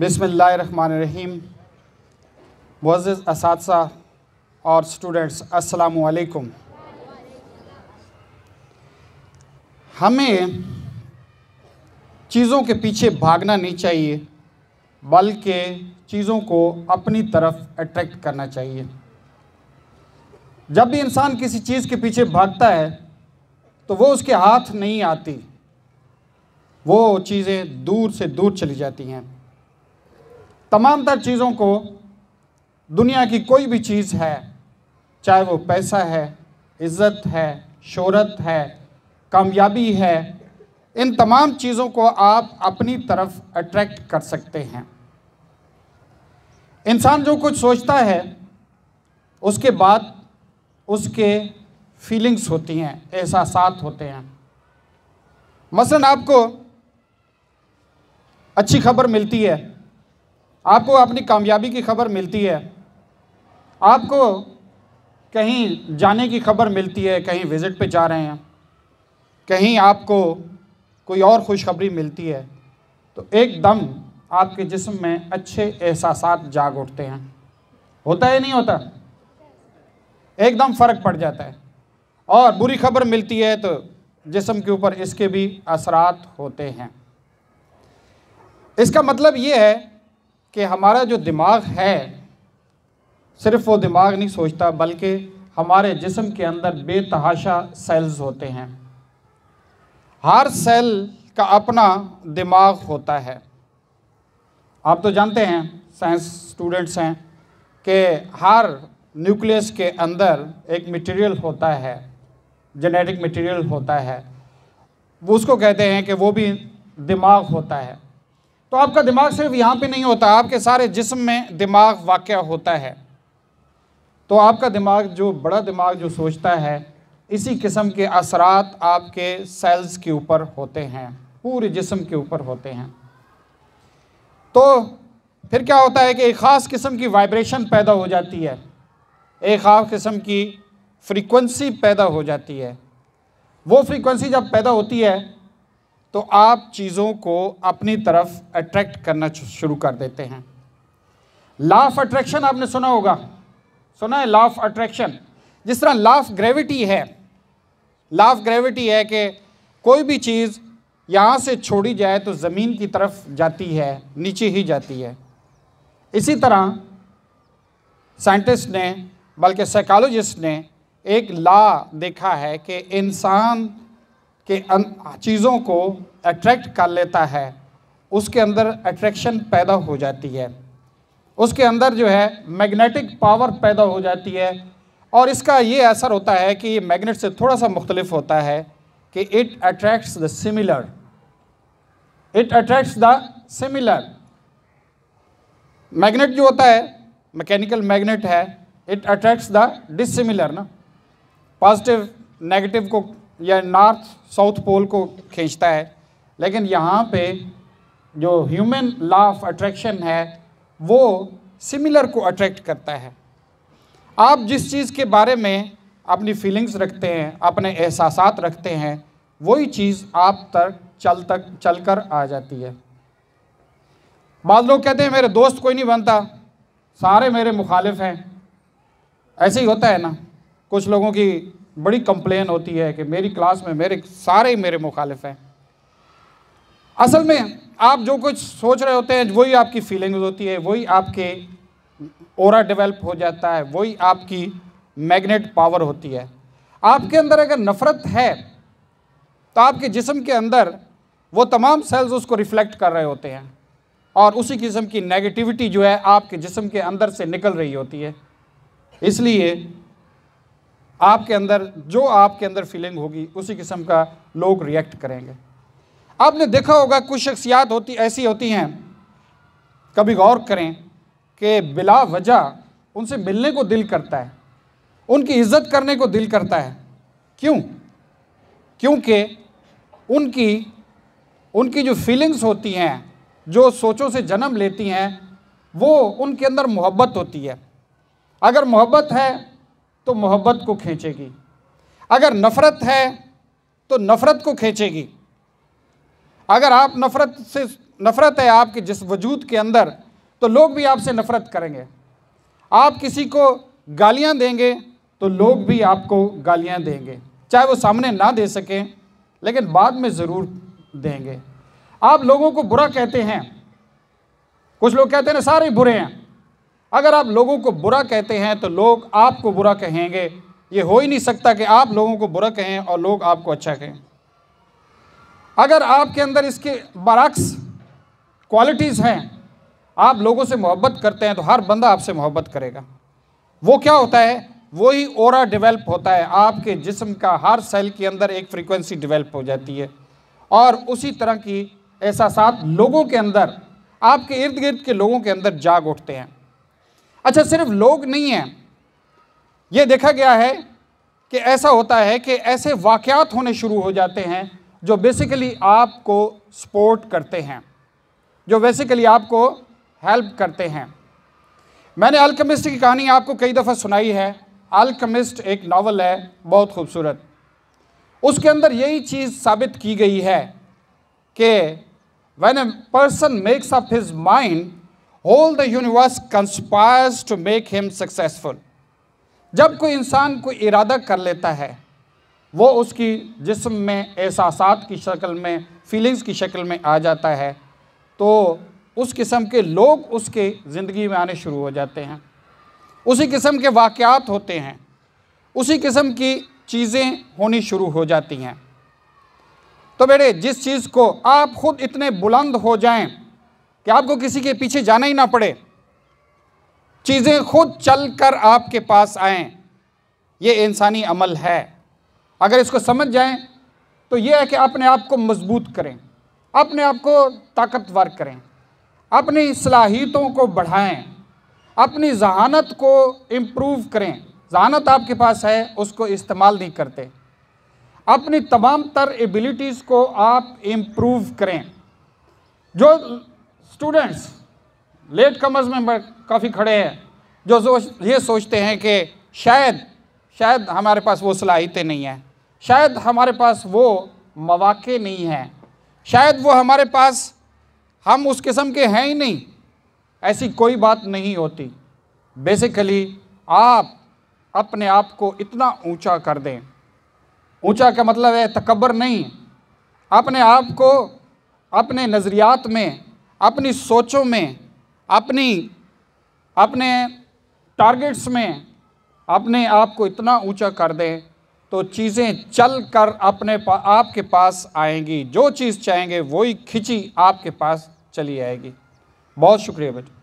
बिसमीम वज़ इस और स्टूडेंट्स अस्सलाम हमें चीज़ों के पीछे भागना नहीं चाहिए बल्कि चीज़ों को अपनी तरफ अट्रैक्ट करना चाहिए जब भी इंसान किसी चीज़ के पीछे भागता है तो वो उसके हाथ नहीं आती वो चीज़ें दूर से दूर चली जाती हैं तमाम तर चीज़ों को दुनिया की कोई भी चीज़ है चाहे वो पैसा है इज़्ज़त है शहरत है कामयाबी है इन तमाम चीज़ों को आप अपनी तरफ अट्रैक्ट कर सकते हैं इंसान जो कुछ सोचता है उसके बाद उसके फीलिंग्स होती हैं एहसास होते हैं मसलन आपको अच्छी खबर मिलती है आपको अपनी कामयाबी की खबर मिलती है आपको कहीं जाने की खबर मिलती है कहीं विज़िट पे जा रहे हैं कहीं आपको कोई और खुशखबरी मिलती है तो एकदम आपके जिस्म में अच्छे एहसास जाग उठते हैं होता है नहीं होता एकदम फ़र्क पड़ जाता है और बुरी खबर मिलती है तो जिसम के ऊपर इसके भी असरात होते हैं इसका मतलब ये है कि हमारा जो दिमाग है सिर्फ वो दिमाग नहीं सोचता बल्कि हमारे जिसम के अंदर बेतहाशा सेल्स होते हैं हर सेल का अपना दिमाग होता है आप तो जानते हैं साइंस स्टूडेंट्स हैं कि हर न्यूक्लियस के अंदर एक मटेरियल होता है जेनेटिक मटेरियल होता है वो उसको कहते हैं कि वो भी दिमाग होता है तो आपका दिमाग सिर्फ यहाँ पे नहीं होता आपके सारे जिस्म में दिमाग वाक़ होता है तो आपका दिमाग जो बड़ा दिमाग जो सोचता है इसी किस्म के असरात आपके सेल्स के ऊपर होते हैं पूरे जिस्म के ऊपर होते हैं तो फिर क्या होता है कि एक ख़ास किस्म की वाइब्रेशन पैदा हो जाती है एक ख़ास किस्म की फ्रीक्वेंसी पैदा हो जाती है वो फ्रीक्वेंसी जब पैदा होती है तो आप चीज़ों को अपनी तरफ अट्रैक्ट करना शुरू कर देते हैं लाफ अट्रैक्शन आपने सुना होगा सुना है लाफ अट्रैक्शन जिस तरह लाफ ग्रेविटी है लाफ ग्रेविटी है कि कोई भी चीज़ यहाँ से छोड़ी जाए तो ज़मीन की तरफ जाती है नीचे ही जाती है इसी तरह साइंटिस्ट ने बल्कि साइकोलॉजिस्ट ने एक ला देखा है कि इंसान के चीज़ों को अट्रैक्ट कर लेता है उसके अंदर अट्रैक्शन पैदा हो जाती है उसके अंदर जो है मैग्नेटिक पावर पैदा हो जाती है और इसका ये असर होता है कि ये मैग्नेट से थोड़ा सा मुख्तलिफ होता है कि it attracts the similar it attracts the similar magnet जो होता है मैकेनिकल मैग्नेट है इट अट्रैक्ट्स द डिसिमिलर ना पॉजिटिव नेगेटिव को या नॉर्थ साउथ पोल को खींचता है लेकिन यहाँ पे जो ह्यूमन लॉ ऑफ अट्रैक्शन है वो सिमिलर को अट्रैक्ट करता है आप जिस चीज़ के बारे में अपनी फीलिंग्स रखते हैं अपने एहसास रखते हैं वही चीज़ आप तक चल तक चल कर आ जाती है बाद लोग कहते हैं मेरे दोस्त कोई नहीं बनता सारे मेरे मुखालिफ हैं ऐसे ही होता है ना कुछ लोगों की बड़ी कंप्लेन होती है कि मेरी क्लास में मेरे सारे ही मेरे मुखालिफ हैं असल में आप जो कुछ सोच रहे होते हैं वही आपकी फीलिंग्स होती है वही आपके ओरा डेवलप हो जाता है वही आपकी मैग्नेट पावर होती है आपके अंदर अगर नफ़रत है तो आपके जिसम के अंदर वो तमाम सेल्स उसको रिफ्लेक्ट कर रहे होते हैं और उसी किस्म की नेगेटिविटी जो है आपके जिसम के अंदर से निकल रही होती है इसलिए आपके अंदर जो आपके अंदर फीलिंग होगी उसी किस्म का लोग रिएक्ट करेंगे आपने देखा होगा कुछ शख्सियात होती ऐसी होती हैं कभी गौर करें कि बिला वजह उनसे मिलने को दिल करता है उनकी इज्जत करने को दिल करता है क्यों क्योंकि उनकी उनकी जो फीलिंग्स होती हैं जो सोचों से जन्म लेती हैं वो उनके अंदर मोहब्बत होती है अगर मोहब्बत है तो मोहब्बत को खींचेगी अगर नफ़रत है तो नफ़रत को खींचेगी अगर आप नफ़रत से नफ़रत है आपके जिस वजूद के अंदर तो लोग भी आपसे नफ़रत करेंगे आप किसी को गालियां देंगे तो लोग भी आपको गालियां देंगे चाहे वो सामने ना दे सकें लेकिन बाद में ज़रूर देंगे आप लोगों को बुरा कहते हैं कुछ लोग कहते हैं सारे बुरे हैं अगर आप लोगों को बुरा कहते हैं तो लोग आपको बुरा कहेंगे ये हो ही नहीं सकता कि आप लोगों को बुरा कहें और लोग आपको अच्छा कहें अगर आपके अंदर इसके बरक्स क्वालिटीज़ हैं आप लोगों से मोहब्बत करते हैं तो हर बंदा आपसे मोहब्बत करेगा वो क्या होता है वही और डेवलप होता है आपके जिस्म का हर सेल के अंदर एक फ्रीक्वेंसी डेवलप हो जाती है और उसी तरह की एहसास लोगों के अंदर आपके इर्द गिर्द के लोगों के अंदर जाग उठते हैं अच्छा सिर्फ लोग नहीं हैं ये देखा गया है कि ऐसा होता है कि ऐसे वाक़ात होने शुरू हो जाते हैं जो बेसिकली आपको सपोर्ट करते हैं जो बेसिकली आपको हेल्प करते हैं मैंने अल्कमिस्ट की कहानी आपको कई दफ़ा सुनाई है अल्कमिस्ट एक नावल है बहुत खूबसूरत उसके अंदर यही चीज़ साबित की गई है कि when a person makes up his mind whole the universe conspires to make him successful जब कोई इंसान को इरादा कर लेता है वो उसकी जिस्म में एहसास की शक्ल में फीलिंग्स की शक्ल में आ जाता है तो उस किस्म के लोग उसके ज़िंदगी में आने शुरू हो जाते हैं उसी किस्म के वाक़ात होते हैं उसी किस्म की चीज़ें होनी शुरू हो जाती हैं तो बेटे जिस चीज़ को आप ख़ुद इतने बुलंद हो जाएं कि आपको किसी के पीछे जाना ही ना पड़े चीज़ें खुद चल कर आपके पास आएँ ये इंसानी अमल है अगर इसको समझ जाएं तो ये है कि अपने आप को मजबूत करें अपने आप को ताकतवर करें अपनी सलाहियतों को बढ़ाएं अपनी जहानत को इम्प्रूव करें जहानत आपके पास है उसको इस्तेमाल नहीं करते अपनी तमाम तर एबिलिटीज़ को आप इम्प्रूव करें जो स्टूडेंट्स लेट कमर्स में काफ़ी खड़े हैं जो सोच ये सोचते हैं कि शायद शायद हमारे पास वो सलाहित नहीं हैं शायद हमारे पास वो मौाक़े नहीं हैं शायद वो हमारे पास हम उस किस्म के हैं ही नहीं ऐसी कोई बात नहीं होती बेसिकली आप अपने आप को इतना ऊंचा कर दें ऊंचा का मतलब है तकबर नहीं अपने आप को अपने नज़रियात में अपनी सोचों में अपनी अपने टारगेट्स में अपने आप को इतना ऊंचा कर दें तो चीज़ें चल कर अपने पा, आपके पास आएंगी जो चीज़ चाहेंगे वही खिंची आपके पास चली आएगी बहुत शुक्रिया बेटा